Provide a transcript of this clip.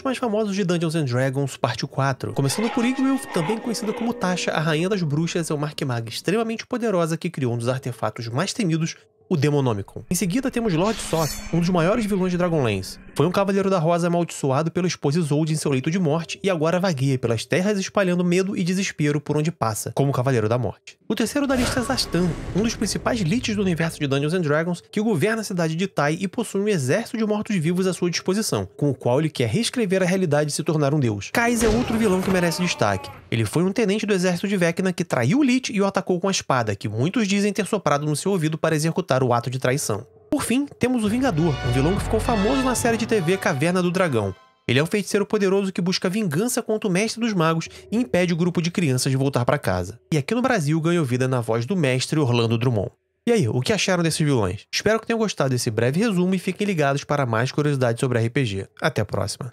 personagens mais famosos de Dungeons and Dragons Parte 4. Começando por Igwilf, também conhecida como Tasha, a Rainha das Bruxas, é uma arquimaga extremamente poderosa que criou um dos artefatos mais temidos o Demonomicon. Em seguida, temos Lord Soth, um dos maiores vilões de Dragonlance. Foi um cavaleiro da rosa amaldiçoado pela esposa Isolde em seu leito de morte e agora vagueia pelas terras espalhando medo e desespero por onde passa, como o Cavaleiro da Morte. O terceiro da lista é Zastan, um dos principais lites do universo de Dungeons and Dragons, que governa a cidade de Tai e possui um exército de mortos-vivos à sua disposição, com o qual ele quer reescrever a realidade e se tornar um deus. Kais é outro vilão que merece destaque. Ele foi um tenente do exército de Vecna que traiu o Lich e o atacou com a espada, que muitos dizem ter soprado no seu ouvido para executar o ato de traição. Por fim, temos o Vingador, um vilão que ficou famoso na série de TV Caverna do Dragão. Ele é um feiticeiro poderoso que busca vingança contra o mestre dos magos e impede o grupo de crianças de voltar para casa. E aqui no Brasil ganhou vida na voz do mestre Orlando Drummond. E aí, o que acharam desses vilões? Espero que tenham gostado desse breve resumo e fiquem ligados para mais curiosidades sobre RPG. Até a próxima.